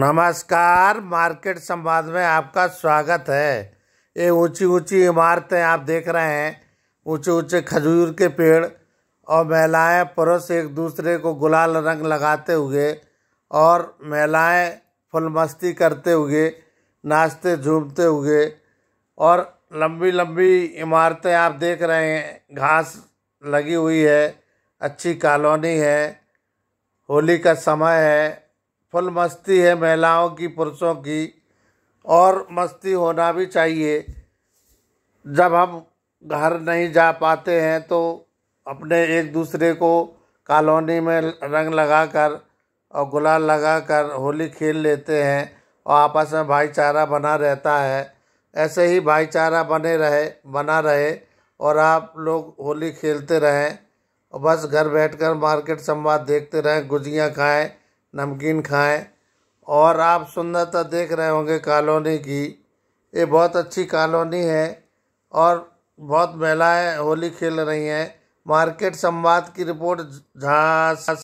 नमस्कार मार्केट संवाद में आपका स्वागत है ये ऊंची ऊंची इमारतें आप देख रहे हैं ऊंचे ऊंचे खजूर के पेड़ और महिलाएं पुरुष एक दूसरे को गुलाल रंग लगाते हुए और महिलाएं फुल मस्ती करते हुए नाचते झूमते हुए और लंबी लंबी इमारतें आप देख रहे हैं घास लगी हुई है अच्छी कॉलोनी है होली का समय है फुल मस्ती है महिलाओं की पुरुषों की और मस्ती होना भी चाहिए जब हम घर नहीं जा पाते हैं तो अपने एक दूसरे को कॉलोनी में रंग लगाकर और गुलाल लगाकर होली खेल लेते हैं और आपस में भाईचारा बना रहता है ऐसे ही भाईचारा बने रहे बना रहे और आप लोग होली खेलते रहें और बस घर बैठकर मार्केट संवाद देखते रहें गुजियाँ खाएं नमकीन खाएं और आप सुंदरता देख रहे होंगे कॉलोनी की ये बहुत अच्छी कॉलोनी है और बहुत महिलाएं होली खेल रही हैं मार्केट संवाद की रिपोर्ट झा